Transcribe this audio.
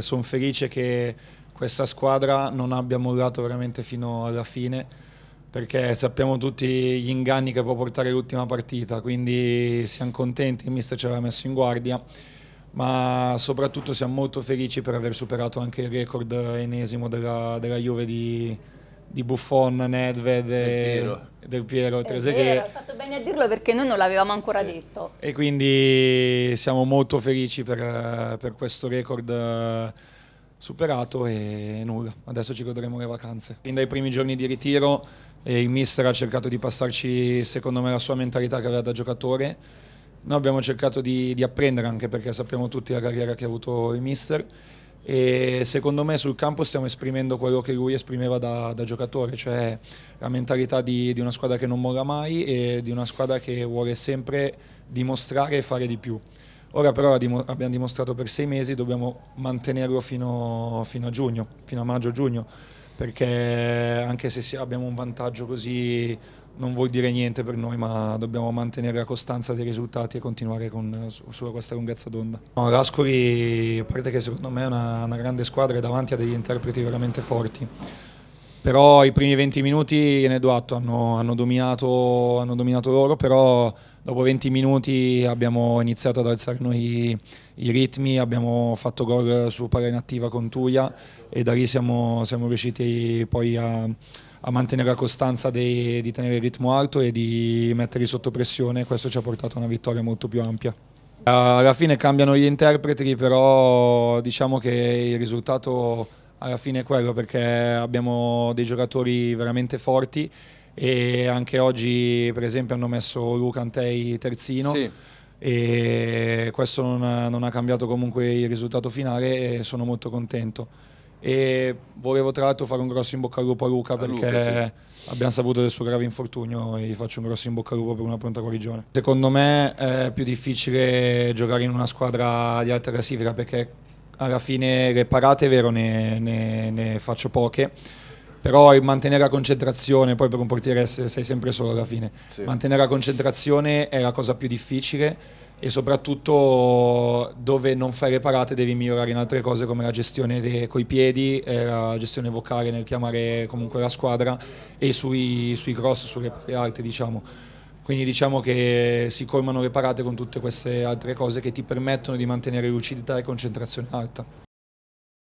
sono felice che questa squadra non abbia mollato veramente fino alla fine perché sappiamo tutti gli inganni che può portare l'ultima partita, quindi siamo contenti, il mister ci aveva messo in guardia, ma soprattutto siamo molto felici per aver superato anche il record enesimo della, della Juve di, di Buffon, Nedved Del eh, Piero, Piero Trezeguet. È stato bene a dirlo perché noi non l'avevamo ancora sì. detto. E quindi siamo molto felici per, per questo record eh, superato e nulla, adesso ci godremo le vacanze. Fin dai primi giorni di ritiro eh, il mister ha cercato di passarci secondo me la sua mentalità che aveva da giocatore, noi abbiamo cercato di, di apprendere anche perché sappiamo tutti la carriera che ha avuto il mister e secondo me sul campo stiamo esprimendo quello che lui esprimeva da, da giocatore, cioè la mentalità di, di, una squadra che non molla mai e di una squadra che vuole sempre dimostrare e fare di più. Ora però abbiamo dimostrato per sei mesi, dobbiamo mantenerlo fino, fino a giugno, fino a maggio-giugno, perché anche se abbiamo un vantaggio così non vuol dire niente per noi, ma dobbiamo mantenere la costanza dei risultati e continuare con, su, su, questa lunghezza d'onda. No, L'Ascoli, a parte che secondo me è una, una grande squadra, è davanti a degli interpreti veramente forti. Però i primi 20 minuti, ne do atto, hanno, hanno, dominato, hanno dominato loro, però dopo 20 minuti abbiamo iniziato ad alzare noi i ritmi, abbiamo fatto gol su palla inattiva con Tuia e da lì siamo, siamo riusciti poi a a mantenere la costanza dei, di tenere il ritmo alto e di metterli sotto pressione, questo ci ha portato a una vittoria molto più ampia. Alla fine cambiano gli interpreti, però diciamo che il risultato alla fine è quello perché abbiamo dei giocatori veramente forti e anche oggi per esempio hanno messo Luca Antei terzino. Sì e questo non ha, non ha, cambiato comunque il risultato finale e sono molto contento e volevo tra l'altro fare un grosso in bocca al lupo a Luca perché Luca, sì. abbiamo saputo del suo grave infortunio e gli faccio un grosso in bocca al lupo per una pronta guarigione. Secondo me è più difficile giocare in una squadra di alta classifica perché alla fine le parate è vero ne, ne, ne faccio poche però il mantenere la concentrazione, poi per un portiere sei sempre solo alla fine, sì. mantenere la concentrazione è la cosa più difficile e soprattutto dove non fai le parate devi migliorare in altre cose come la gestione coi piedi, eh, la gestione vocale nel chiamare comunque la squadra e sui, sui cross, sulle arti diciamo. Quindi diciamo che si colmano le parate con tutte queste altre cose che ti permettono di mantenere lucidità e concentrazione alta.